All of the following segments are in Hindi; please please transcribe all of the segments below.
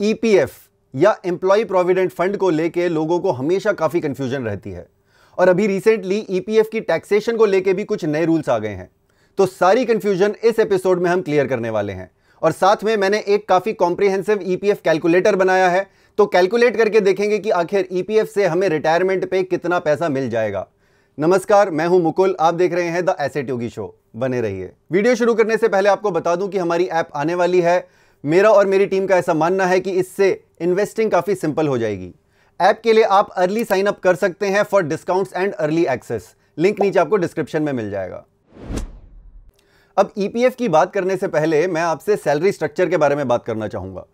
ईपीएफ e या एम्प्लॉय प्रोविडेंट फंड को लेके लोगों को हमेशा काफ़ी कंफ्यूजन रहती है और अभी रिसेंटली ईपीएफ e की टैक्सेशन को लेके भी कुछ नए रूल्स आ गए हैं तो सारी कंफ्यूजन इस एपिसोड में हम क्लियर करने वाले हैं और साथ में मैंने एक काफ़ी कॉम्प्रिहेंसिव ईपीएफ कैलकुलेटर बनाया है तो कैलकुलेट करके देखेंगे कि आखिर ईपीएफ e से हमें रिटायरमेंट पे कितना पैसा मिल जाएगा नमस्कार मैं हूं मुकुल आप देख रहे हैं द एसेट योगी शो बने रहिए वीडियो शुरू करने से पहले आपको बता दूं कि हमारी ऐप आने वाली है मेरा और मेरी टीम का ऐसा मानना है कि इससे इन्वेस्टिंग काफ़ी सिंपल हो जाएगी ऐप के लिए आप अर्ली साइन अप कर सकते हैं for discounts and early access link नीचे आपको डिस्क्रिप्शन में मिल जाएगा अब ईपीएफ e की बात करने से पहले मैं आपसे सैलरी स्ट्रक्चर के बारे में बात करना चाहूंगा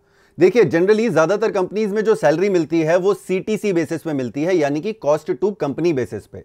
देखिए जनरली ज़्यादातर कंपनीज में जो सैलरी मिलती है वो सी बेसिस पे मिलती है यानी कि कॉस्ट टू कंपनी बेसिस पे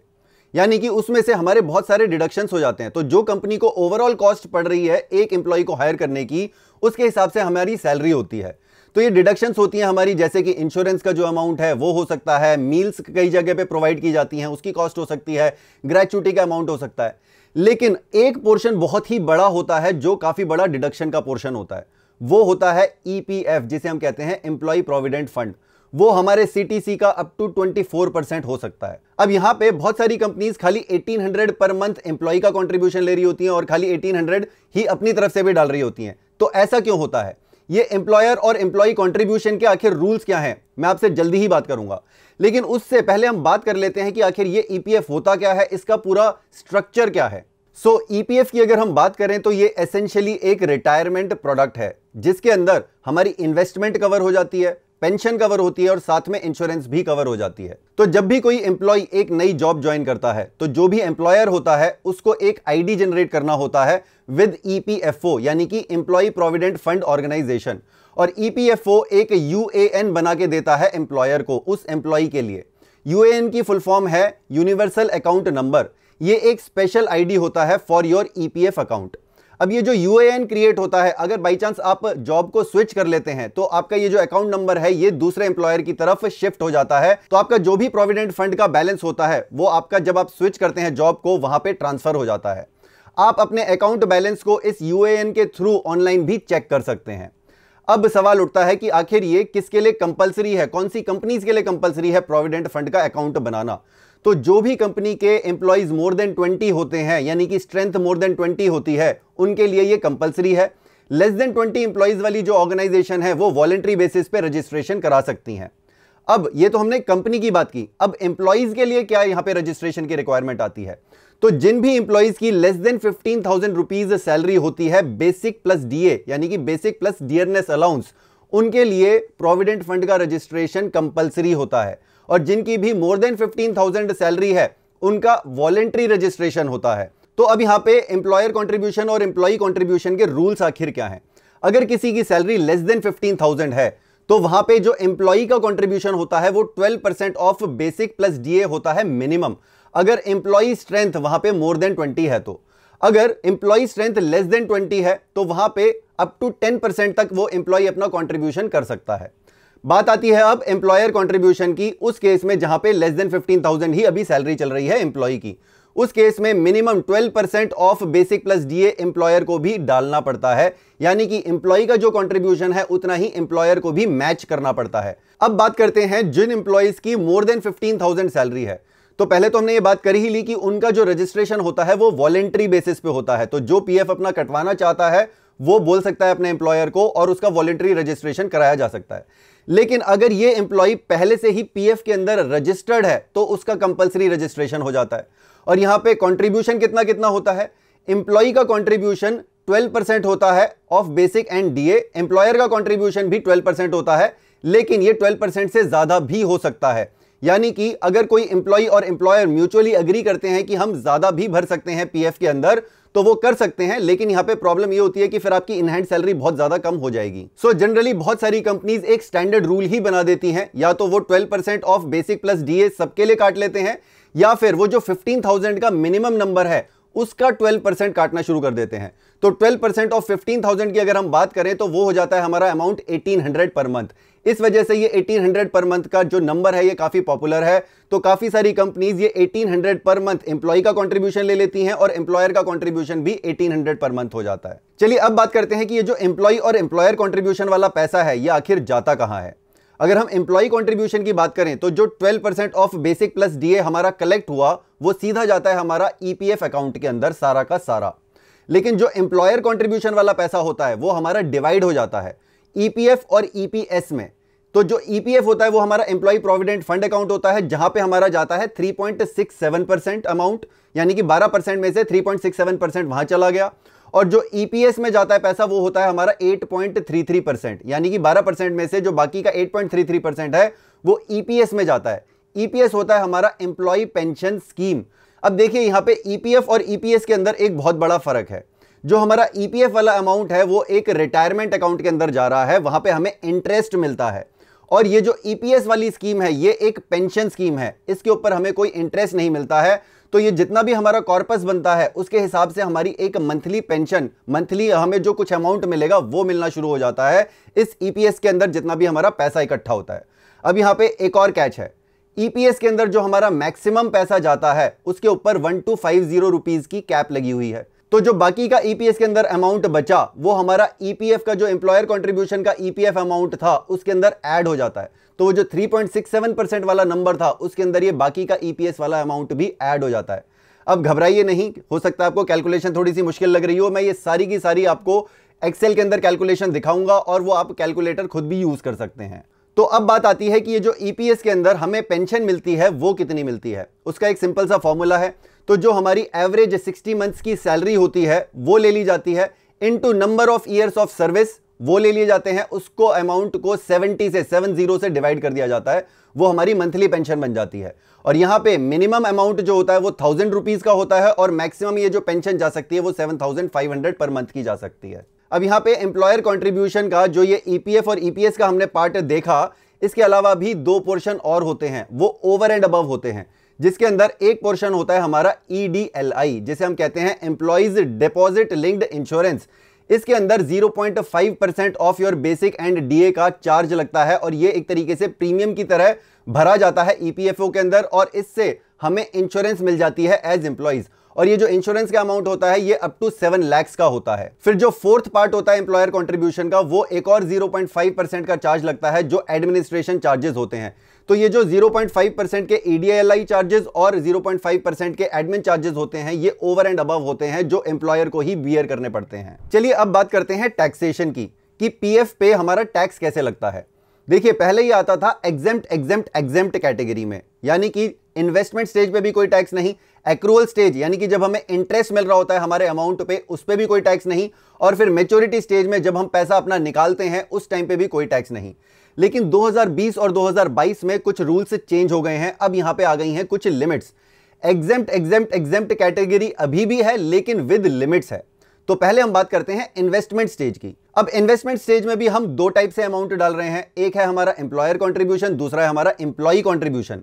यानी कि उसमें से हमारे बहुत सारे डिडक्शन हो जाते हैं तो जो कंपनी को ओवरऑल कॉस्ट पड़ रही है एक एम्प्लॉय को हायर करने की उसके हिसाब से हमारी सैलरी होती है तो ये डिडक्शंस होती हैं हमारी जैसे कि इंश्योरेंस का जो अमाउंट है वो हो सकता है मील्स कई जगह पे प्रोवाइड की जाती हैं उसकी कॉस्ट हो सकती है ग्रेचुटी का अमाउंट हो सकता है लेकिन एक पोर्शन बहुत ही बड़ा होता है जो काफ़ी बड़ा डिडक्शन का पोर्शन होता है वो होता है ईपीएफ e जिसे हम कहते हैं एम्प्लॉय प्रोविडेंट फंड वो हमारे सीटीसी का अप टू 24 परसेंट हो सकता है अब यहां पे बहुत सारी कंपनीज खाली 1800 पर मंथ एम्प्लॉय का कंट्रीब्यूशन ले रही होती हैं और खाली 1800 ही अपनी तरफ से भी डाल रही होती हैं तो ऐसा क्यों होता है ये एम्प्लॉयर और एम्प्लॉय कंट्रीब्यूशन के आखिर रूल्स क्या हैं मैं आपसे जल्दी ही बात करूंगा लेकिन उससे पहले हम बात कर लेते हैं कि आखिर ये ईपीएफ e होता क्या है इसका पूरा स्ट्रक्चर क्या है सो so, ईपीएफ e की अगर हम बात करें तो ये एसेंशियली एक रिटायरमेंट प्रोडक्ट है जिसके अंदर हमारी इन्वेस्टमेंट कवर हो जाती है पेंशन कवर होती है और साथ में इंश्योरेंस भी कवर हो जाती है तो जब भी कोई एम्प्लॉय एक नई जॉब ज्वाइन करता है तो जो भी एम्प्लॉयर होता है उसको एक आईडी जनरेट करना होता है विद ईपीएफओ e यानी कि एम्प्लॉय प्रोविडेंट फंड ऑर्गेनाइजेशन और ईपीएफओ e एक यूएएन बना के देता है एम्प्लॉयर को उस एम्प्लॉय के लिए यूएएन की फुल फॉर्म है यूनिवर्सल अकाउंट नंबर ये एक स्पेशल आईडी होता है फॉर योर ईपीएफ अकाउंट अब ये जो यू क्रिएट होता है अगर बाई चांस आप जॉब को स्विच कर लेते हैं तो आपका ये जो अकाउंट नंबर है ये दूसरे एम्प्लॉयर की तरफ शिफ्ट हो जाता है तो आपका जो भी प्रोविडेंट फंड का बैलेंस होता है वो आपका जब आप स्विच करते हैं जॉब को वहां पर ट्रांसफर हो जाता है आप अपने अकाउंट बैलेंस को इस यू के थ्रू ऑनलाइन भी चेक कर सकते हैं अब सवाल उठता है कि आखिर ये किसके लिए कंपलसरी है कौन सी कंपनीज के लिए कंपलसरी है प्रोविडेंट फंड का अकाउंट बनाना तो जो भी कंपनी के एम्प्लॉयज मोर देन 20 होते हैं यानी कि स्ट्रेंथ मोर देन 20 होती है उनके लिए ये कंपलसरी है लेस देन 20 एम्प्लॉयज वाली जो ऑर्गेनाइजेशन है वो वॉलेंट्री बेसिस पे रजिस्ट्रेशन करा सकती हैं अब ये तो हमने कंपनी की बात की अब एम्प्लॉयज के लिए क्या यहां पे रजिस्ट्रेशन की रिक्वायरमेंट आती है तो जिन भी इंप्लॉयज की less than fifteen thousand rupees salary होती है बेसिक प्लस डीए यानी कि बेसिक प्लस डियरनेस अलाउंस उनके लिए प्रोविडेंट फंड का रजिस्ट्रेशन कंपलसरी होता है और जिनकी भी more than fifteen thousand salary है उनका वॉलेंट्री रजिस्ट्रेशन होता है तो अब यहां पे एम्प्लॉयर कॉन्ट्रीब्यूशन और एम्प्लॉय कॉन्ट्रीब्यूशन के रूल्स आखिर क्या हैं अगर किसी की salary less than fifteen thousand है तो वहां पे जो एम्प्लॉय का कॉन्ट्रीब्यूशन होता है वो twelve percent of basic plus DA होता है मिनिमम अगर एम्प्लॉय स्ट्रेंथ वहां पे मोर देन ट्वेंटी है तो अगर employ strength less than twenty है तो वहां पे अप टू टेन परसेंट तक वो एम्प्लॉय अपना कॉन्ट्रीब्यूशन कर सकता है बात आती है अब एम्प्लॉयर कॉन्ट्रीब्यूशन की उस केस में जहां पे लेस देन फिफ्टीन थाउजेंड ही अभी सैलरी चल रही है एम्प्लॉय की उस केस में minimum 12 percent of basic plus DA employer को भी डालना पड़ता है यानी कि एम्प्लॉय का जो कंट्रीब्यूशन है उतना ही एम्प्लॉयर को भी मैच करना पड़ता है अब बात करते हैं जिन एम्प्लॉयज की मोर देन फिफ्टीन सैलरी है तो पहले तो हमने ये बात करी ही ली कि उनका जो रजिस्ट्रेशन होता है वो वॉलेंट्री बेसिस पे होता है तो जो पीएफ अपना कटवाना चाहता है वो बोल सकता है अपने एम्प्लॉयर को और उसका वॉलेंट्री रजिस्ट्रेशन कराया जा सकता है लेकिन अगर ये एम्प्लॉय पहले से ही पीएफ के अंदर रजिस्टर्ड है तो उसका कंपलसरी रजिस्ट्रेशन हो जाता है और यहाँ पे कंट्रीब्यूशन कितना कितना होता है एम्प्लॉय का कंट्रीब्यूशन 12 परसेंट होता है of basic and DA employer का कंट्रीब्यूशन भी 12 परसेंट होता है लेकिन ये 12 परसेंट से ज़्यादा भी हो सकता है यानी कि अगर कोई एम्प्लॉय और एम्प्लॉयर म्यूचुअली अग्री करते हैं कि हम ज़्यादा भी भर सकते हैं पीएफ के अंदर तो वो कर सकते हैं लेकिन यहाँ पे प्रॉब्लम ये होती है कि फिर आपकी इनहैंड सैलरी बहुत ज्यादा कम हो जाएगी सो so जनरली बहुत सारी कंपनीज एक स्टैंडर्ड रूल ही बना देती हैं या तो वो twelve of basic plus DA सबके लिए काट लेते हैं या फिर वो जो 15,000 का मिनिमम नंबर है उसका 12 परसेंट काटना शुरू कर देते हैं तो 12 परसेंट ऑफ 15,000 की अगर हम बात करें तो वो हो जाता है हमारा अमाउंट 1800 पर मंथ इस वजह से ये 1800 पर मंथ का जो नंबर है ये काफ़ी पॉपुलर है तो काफ़ी सारी कंपनीज ये 1800 पर मंथ एम्प्लॉय का कंट्रीब्यूशन ले लेती हैं और एम्प्लॉयर का कंट्रीब्यूशन भी 1800 पर मंथ हो जाता है चलिए अब बात करते हैं कि ये जो एम्प्लॉय और एम्प्लॉयर कॉन्ट्रीब्यूशन वाला पैसा है यह आखिर जाता कहां है अगर हम एम्प्लॉय कॉन्ट्रीब्यूशन की बात करें तो जो twelve of basic plus DA हमारा कलेक्ट हुआ वो सीधा जाता है हमारा ईपीएफ e अकाउंट के अंदर सारा का सारा लेकिन जो एम्प्लॉयर कॉन्ट्रीब्यूशन वाला पैसा होता है वो हमारा डिवाइड हो जाता है ईपीएफ e और ईपीएस e में तो जो ईपीएफ होता है वो हमारा एम्प्लॉय प्रोविडेंट फंड अकाउंट होता है जहां पे हमारा जाता है 3.67 परसेंट अमाउंट यानी कि 12 परसेंट में से 3.67 परसेंट वहां चला गया और जो ईपीएस में जाता है पैसा वो होता है हमारा 8.33 परसेंट यानी कि 12 परसेंट में से जो बाकी का 8.33 परसेंट है वो ईपीएस में जाता है ईपीएस e होता है हमारा एम्प्लॉय पेंशन स्कीम अब देखिए यहां पे ईपीएफ e और ईपीएस e के अंदर एक बहुत बड़ा फर्क है जो हमारा ईपीएफ वाला अमाउंट है वो एक रिटायरमेंट अकाउंट के अंदर जा रहा है वहां पे हमें इंटरेस्ट मिलता है और ये जो ईपीएस वाली स्कीम है ये एक पेंशन स्कीम है इसके ऊपर हमें कोई इंटरेस्ट नहीं मिलता है तो ये जितना भी हमारा कॉर्पस बनता है उसके हिसाब से हमारी एक मंथली पेंशन मंथली हमें जो कुछ अमाउंट मिलेगा वो मिलना शुरू हो जाता है इस ईपीएस के अंदर जितना भी हमारा पैसा इकट्ठा होता है अब यहां पे एक और कैच है ईपीएस e के अंदर जो हमारा मैक्सिमम पैसा जाता है उसके ऊपर one two five zero rupees की कैप लगी हुई है तो जो बाकी का ईपीएस e के अंदर अमाउंट बचा वो हमारा ईपीएफ e का जो एम्प्लॉयर कॉन्ट्रीब्यूशन का ईपीएफ अमाउंट था उसके अंदर एड हो जाता है तो वो जो 3.67 परसेंट वाला नंबर था उसके अंदर ये बाकी का ईपीएस वाला अमाउंट भी ऐड हो जाता है अब घबराइए नहीं हो सकता आपको कैलकुलेशन थोड़ी सी मुश्किल लग रही हो मैं ये सारी की सारी आपको एक्सेल के अंदर कैलकुलेशन दिखाऊंगा और वो आप कैलकुलेटर खुद भी यूज कर सकते हैं तो अब बात आती है कि ये जो ईपीएस e के अंदर हमें पेंशन मिलती है वो कितनी मिलती है उसका एक सिंपल सा फॉर्मूला है तो जो हमारी एवरेज 60 मंथ्स की सैलरी होती है वो ले ली जाती है into number of years of service वो ले लिए जाते हैं उसको अमाउंट को 70 से 70 से डिवाइड कर दिया जाता है वो हमारी मंथली पेंशन बन जाती है और यहां पे मिनिमम अमाउंट जो होता है वो थाउजेंड रुपीज़ का होता है और मैक्सिमम ये जो पेंशन जा सकती है वो seven thousand five hundred per month की जा सकती है अब यहाँ पे एम्प्लॉयर कॉन्ट्रीब्यूशन का जो ये ईपीएफ e और ईपीएस e का हमने पार्ट देखा इसके अलावा भी दो पोर्शन और होते हैं वो ओवर एंड अबव होते हैं जिसके अंदर एक पोर्शन होता है हमारा ईडीएलआई e जिसे हम कहते हैं एम्प्लॉयज डिपॉजिट लिंक्ड इंश्योरेंस इसके अंदर 0.5 percent of your basic and DA का चार्ज लगता है और ये एक तरीके से प्रीमियम की तरह भरा जाता है ईपीएफओ के अंदर और इससे हमें इंश्योरेंस मिल जाती है एज एम्प्लॉयज़ और ये जो इंश्योरेंस का अमाउंट होता है ये अप टू सेवन लैक्स का होता है फिर जो फोर्थ पार्ट होता है एम्प्लॉयर कॉन्ट्रीब्यूशन का वो एक और जीरो पॉइंट फाइव परसेंट का चार्ज लगता है जो एडमिनिस्ट्रेशन चार्जेस होते हैं तो ये जो 0.5 परसेंट के ईडीएलआई e चार्जेस और 0.5 परसेंट के एडमिन चार्जेस होते हैं ये ओवर एंड अबव होते हैं जो एम्प्लॉयर को ही बियर करने पड़ते हैं चलिए अब बात करते हैं टैक्सेशन की कि पीएफ पे हमारा टैक्स कैसे लगता है देखिए पहले ही आता था एग्जेम्प्ट एग्जेम्प्ट एग्जेम्प्ट कैटेगरी में यानी कि इन्वेस्टमेंट स्टेज पे भी कोई टैक्स नहीं एक्रूअल स्टेज यानी कि जब हमें इंटरेस्ट मिल रहा होता है हमारे अमाउंट पे उस पर भी कोई टैक्स नहीं और फिर मेच्योरिटी स्टेज में जब हम पैसा अपना निकालते हैं उस टाइम पे भी कोई टैक्स नहीं लेकिन 2020 और 2022 में कुछ रूल्स चेंज हो गए हैं अब यहां पे आ गई हैं कुछ limits exempt exempt exempt category अभी भी है लेकिन विद लिमिट्स है तो पहले हम बात करते हैं इन्वेस्टमेंट स्टेज की अब इन्वेस्टमेंट स्टेज में भी हम दो टाइप से अमाउंट डाल रहे हैं एक है हमारा एम्प्लॉयर कॉन्ट्रीब्यूशन दूसरा है हमारा एम्प्लॉय कॉन्ट्रीब्यूशन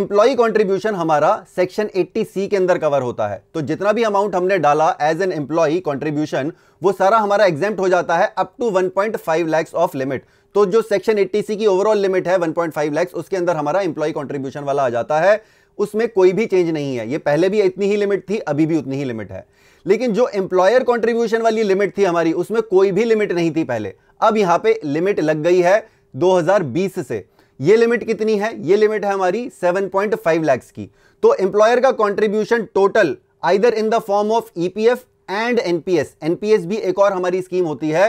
एम्प्लॉय कॉन्ट्रीब्यूशन हमारा सेक्शन 80 सी के अंदर कवर होता है तो जितना भी अमाउंट हमने डाला एज एन एम्प्लॉई कॉन्ट्रीब्यूशन वो सारा हमारा एग्जाम हो जाता है up to 1.5 lakh of limit तो जो सेक्शन 80 सी की ओवरऑल लिमिट है 1.5 लाख उसके अंदर हमारा एम्प्लॉय कॉन्ट्रीब्यूशन वाला आ जाता है उसमें कोई भी चेंज नहीं है ये पहले भी इतनी ही लिमिट थी अभी भी उतनी ही लिमिट है लेकिन जो एम्प्लॉयर कॉन्ट्रीब्यूशन वाली लिमिट थी हमारी उसमें कोई भी लिमिट नहीं थी पहले अब यहां पर लिमिट लग गई है बीस से ये लिमिट कितनी है ये लिमिट है हमारी 7.5 लाख की तो एम्प्लॉयर का contribution total either in the form of EPF and NPS NPS भी एक और हमारी स्कीम होती है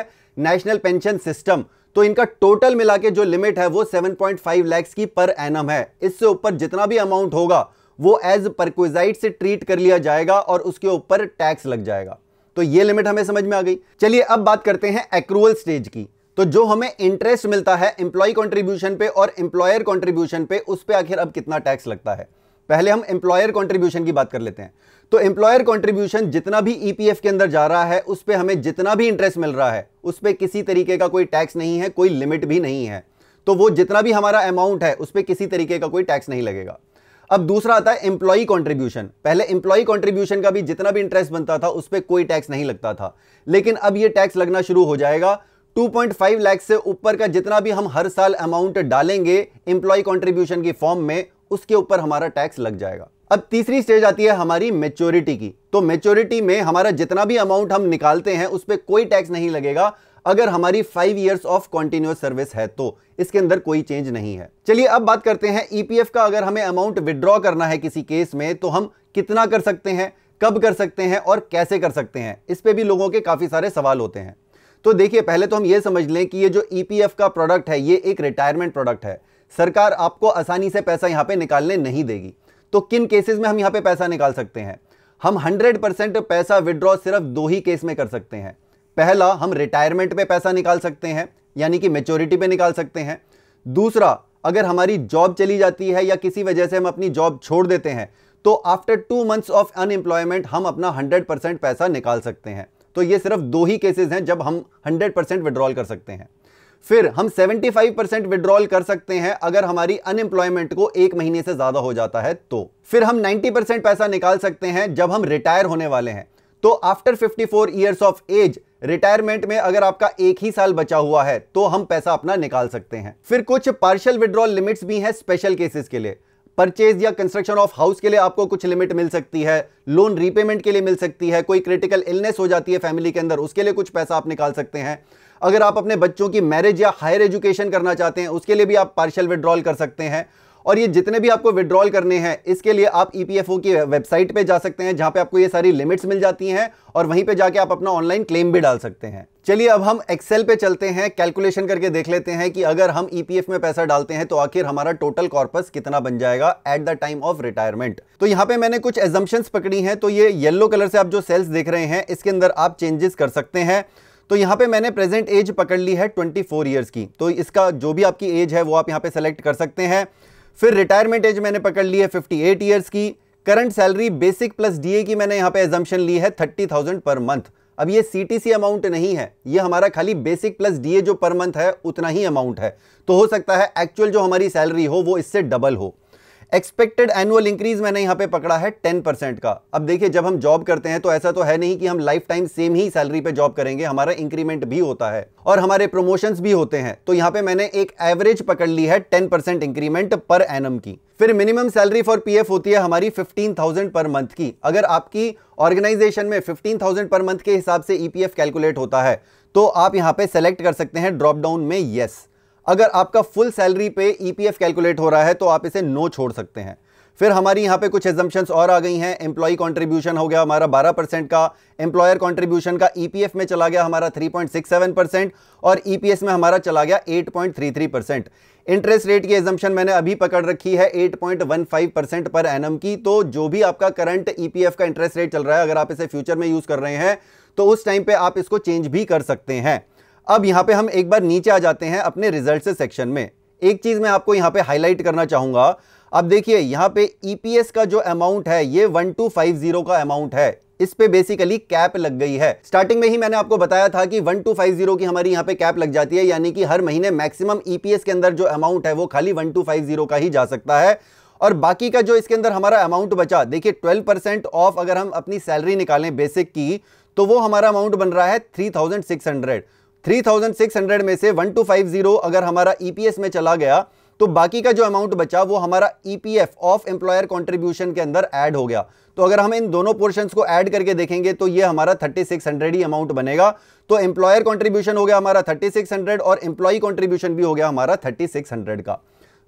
नेशनल पेंशन सिस्टम तो इनका टोटल मिला के जो लिमिट है वो 7.5 लैक्स की पर एनम है इससे ऊपर जितना भी अमाउंट होगा वो एज परक्विजाइट से ट्रीट कर लिया जाएगा और उसके ऊपर टैक्स लग जाएगा तो ये लिमिट हमें समझ में आ गई चलिए अब बात करते हैं एक्रूवल स्टेज की तो जो हमें इंटरेस्ट मिलता है एम्प्लॉय कॉन्ट्रीब्यूशन पे और एम्प्लॉयर कॉन्ट्रीब्यूशन पे उस पर आखिर अब कितना टैक्स लगता है पहले हम एम्प्लॉयर कॉन्ट्रीब्यूशन की बात कर लेते हैं तो एम्प्लॉयर कॉन्ट्रीब्यूशन जितना भी ईपीएफ e के अंदर जा रहा है उस पर हमें जितना भी इंटरेस्ट मिल रहा है उस पर किसी तरीके का कोई टैक्स नहीं है कोई लिमिट भी नहीं है तो वो जितना भी हमारा अमाउंट है उस पर किसी तरीके का कोई टैक्स नहीं लगेगा अब दूसरा आता है एम्प्लॉई कॉन्ट्रीब्यूशन पहले एम्प्लॉई कॉन्ट्रीब्यूशन का भी जितना भी इंटरेस्ट बनता था उस पर कोई टैक्स नहीं लगता था लेकिन अब यह टैक्स लगना शुरू हो जाएगा 2.5 लाख से ऊपर का जितना भी हम हर साल अमाउंट डालेंगे एम्प्लॉय कॉन्ट्रीब्यूशन की फॉर्म में उसके ऊपर हमारा टैक्स लग जाएगा अब तीसरी स्टेज आती है हमारी मेच्योरिटी की तो मेच्योरिटी में हमारा जितना भी अमाउंट हम निकालते हैं उस पर कोई टैक्स नहीं लगेगा अगर हमारी five years of continuous service है तो इसके अंदर कोई चेंज नहीं है चलिए अब बात करते हैं ईपीएफ e का अगर हमें अमाउंट विड्रॉ करना है किसी केस में तो हम कितना कर सकते हैं कब कर सकते हैं और कैसे कर सकते हैं इस पर भी लोगों के काफ़ी सारे सवाल होते हैं तो देखिए पहले तो हम ये समझ लें कि ये जो ईपीएफ e का प्रोडक्ट है ये एक रिटायरमेंट प्रोडक्ट है सरकार आपको आसानी से पैसा यहाँ पे निकालने नहीं देगी तो किन केसेस में हम यहाँ पे पैसा निकाल सकते हैं हम 100 परसेंट पैसा विड्रॉ सिर्फ दो ही केस में कर सकते हैं पहला हम रिटायरमेंट पे पैसा निकाल सकते हैं यानी कि मेच्योरिटी पे निकाल सकते हैं दूसरा अगर हमारी जॉब चली जाती है या किसी वजह से हम अपनी जॉब छोड़ देते हैं तो after two months of unemployment हम अपना हंड्रेड परसेंट पैसा निकाल सकते हैं तो ये सिर्फ दो ही केसेस हैं जब हम हंड्रेड परसेंट विड्रॉल कर सकते हैं फिर हम 75 परसेंट विड्रॉल कर सकते हैं अगर हमारी अनएम्प्लॉयमेंट को एक महीने से ज्यादा हो जाता है तो फिर हम 90 परसेंट पैसा निकाल सकते हैं जब हम रिटायर होने वाले हैं तो after 54 four of age retirement में अगर आपका एक ही साल बचा हुआ है तो हम पैसा अपना निकाल सकते हैं फिर कुछ पार्शियल विड्रॉल लिमिट्स भी हैं स्पेशल केसेस के लिए परचेज या कंस्ट्रक्शन ऑफ हाउस के लिए आपको कुछ लिमिट मिल सकती है लोन रीपेमेंट के लिए मिल सकती है कोई क्रिटिकल इलनेस हो जाती है फैमिली के अंदर उसके लिए कुछ पैसा आप निकाल सकते हैं अगर आप अपने बच्चों की मैरिज या हायर एजुकेशन करना चाहते हैं उसके लिए भी आप पार्शियल विड्रॉल कर सकते हैं और ये जितने भी आपको विड्रॉल करने हैं इसके लिए आप ई e की वेबसाइट पे जा सकते हैं जहां पे आपको ये सारी लिमिट्स मिल जाती हैं और वहीं पे जाके आप अपना ऑनलाइन क्लेम भी डाल सकते हैं चलिए अब हम एक्सेल पे चलते हैं कैलकुलेशन करके देख लेते हैं कि अगर हम ईपीएफ e में पैसा डालते हैं तो आखिर हमारा टोटल कॉर्पस कितना बन जाएगा at the time of retirement तो यहाँ पे मैंने कुछ एजम्पन पकड़ी हैं तो ये येलो कलर से आप जो सेल्स देख रहे हैं इसके अंदर आप चेंजेस कर सकते हैं तो यहाँ पे मैंने प्रेजेंट एज पकड़ ली है 24 फोर की तो इसका जो भी आपकी एज है वो आप यहाँ पे सेलेक्ट कर सकते हैं फिर रिटायरमेंट एज मैंने पकड़ ली है फिफ्टी एट ईयर्स की current salary basic plus DA की मैंने यहां पे एजम्पन ली है थर्टी थाउजेंड पर मंथ अब ये सीटीसी अमाउंट नहीं है ये हमारा खाली बेसिक प्लस डीए जो पर मंथ है उतना ही अमाउंट है तो हो सकता है एक्चुअल जो हमारी सैलरी हो वो इससे डबल हो एक्सपेक्टेड एनुअल इंक्रीज मैंने यहां पे पकड़ा है टेन परसेंट का अब देखिए जब हम जॉब करते हैं तो ऐसा तो है नहीं कि हम लाइफ टाइम सेम ही सैलरी पे जॉब करेंगे हमारा इंक्रीमेंट भी होता है और हमारे प्रोमोशन भी होते हैं तो यहां पे मैंने एक एवरेज पकड़ ली है ten percent increment per annum की फिर मिनिमम सैलरी फॉर पीएफ होती है हमारी 15,000 पर मंथ की अगर आपकी ऑर्गेनाइजेशन में 15,000 पर मंथ के हिसाब से ईपीएफ e कैलकुलेट होता है तो आप यहां पे सेलेक्ट कर सकते हैं ड्रॉप डाउन में यस yes. अगर आपका फुल सैलरी पे ईपीएफ e कैलकुलेट हो रहा है तो आप इसे नो छोड़ सकते हैं फिर हमारी यहाँ पे कुछ एजम्पन्स और आ गई हैं एम्प्लॉय कंट्रीब्यूशन हो गया हमारा 12 परसेंट का एम्प्लॉयर कंट्रीब्यूशन का ईपीएफ e में चला गया हमारा 3.67 परसेंट और ईपीएस e में हमारा चला गया 8.33 परसेंट इंटरेस्ट रेट की एजम्पन मैंने अभी पकड़ रखी है 8.15 परसेंट पर एनम की तो जो भी आपका करंट ई का इंटरेस्ट रेट चल रहा है अगर आप इसे फ्यूचर में यूज़ कर रहे हैं तो उस टाइम पर आप इसको चेंज भी कर सकते हैं अब यहाँ पे हम एक बार नीचे आ जाते हैं अपने रिजल्ट सेक्शन में एक चीज़ मैं आपको यहाँ पे हाईलाइट करना चाहूंगा अब देखिए यहाँ पे ईपीएस e का जो अमाउंट है ये 1250 का अमाउंट है इस पे बेसिकली कैप लग गई है स्टार्टिंग में ही मैंने आपको बताया था कि 1250 की हमारी यहाँ पे कैप लग जाती है यानी कि हर महीने मैक्सिमम ईपीएस e के अंदर जो अमाउंट है वो खाली 1250 का ही जा सकता है और बाकी का जो इसके अंदर हमारा अमाउंट बचा देखिए ट्वेल्व परसेंट ऑफ अगर हम अपनी सैलरी निकालें बेसिक की तो वो हमारा अमाउंट बन रहा है हंड्रेड 3600 में से 1250 अगर हमारा ईपीएस e में चला गया तो बाकी का जो अमाउंट बचा वो हमारा ईपीएफ ऑफ एम्प्लॉयर कंट्रीब्यूशन के अंदर ऐड हो गया तो अगर हम इन दोनों पोर्शंस को ऐड करके देखेंगे तो ये हमारा 3600 ही अमाउंट बनेगा तो एम्प्लॉयर कंट्रीब्यूशन हो गया हमारा 3600 और एम्प्लॉय कॉन्ट्रीब्यूशन भी हो गया हमारा हंड्रेड का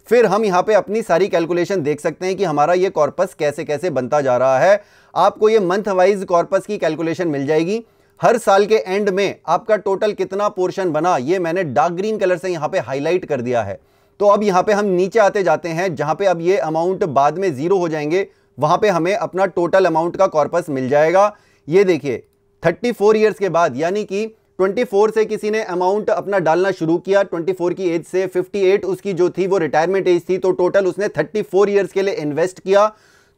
फिर हम यहाँ पे अपनी सारी कैलकुलेशन देख सकते हैं कि हमारा ये कॉर्पस कैसे कैसे बनता जा रहा है आपको ये मंथ वाइज कॉर्पस की कैलकुलेशन मिल जाएगी हर साल के एंड में आपका टोटल कितना पोर्शन बना ये मैंने डार्क ग्रीन कलर से यहाँ पे हाईलाइट कर दिया है तो अब यहाँ पे हम नीचे आते जाते हैं जहाँ पे अब ये अमाउंट बाद में ज़ीरो हो जाएंगे वहाँ पे हमें अपना टोटल अमाउंट का कॉर्पस मिल जाएगा ये देखिए 34 फोर ईयर्स के बाद यानी कि 24 से किसी ने अमाउंट अपना डालना शुरू किया 24 की एज से 58 उसकी जो थी वो रिटायरमेंट एज थी तो टोटल उसने 34 फोर ईयर्स के लिए इन्वेस्ट किया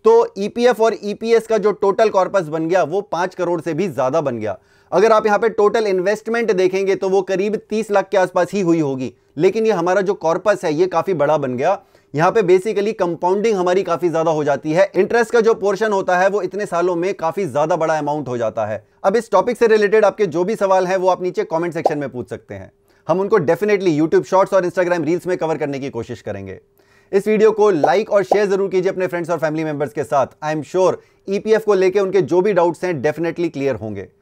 तो ईपीएफ e और ईपीएस e का जो टोटल कॉर्पस बन गया वो पांच करोड़ से भी ज्यादा बन गया अगर आप यहां पे टोटल इन्वेस्टमेंट देखेंगे तो वो करीब तीस लाख के आसपास ही हुई होगी लेकिन ये हमारा जो कॉर्पस है ये काफी बड़ा बन गया यहां पे बेसिकली कंपाउंडिंग हमारी काफी ज्यादा हो जाती है इंटरेस्ट का जो पोर्शन होता है वो इतने सालों में काफी ज्यादा बड़ा अमाउंट हो जाता है अब इस टॉपिक से रिलेटेड आपके जो भी सवाल है वो आप नीचे कॉमेंट सेक्शन में पूछ सकते हैं हम उनको डेफिनेटली यूट्यूब शॉर्ट्स और इंस्टाग्राम रील्स में कवर करने की कोशिश करेंगे इस वीडियो को लाइक और शेयर जरूर कीजिए अपने फ्रेंड्स और फैमिली मेंबर्स के साथ आई एम श्योर ईपीएफ को लेकर उनके जो भी डाउट्स हैं डेफिनेटली क्लियर होंगे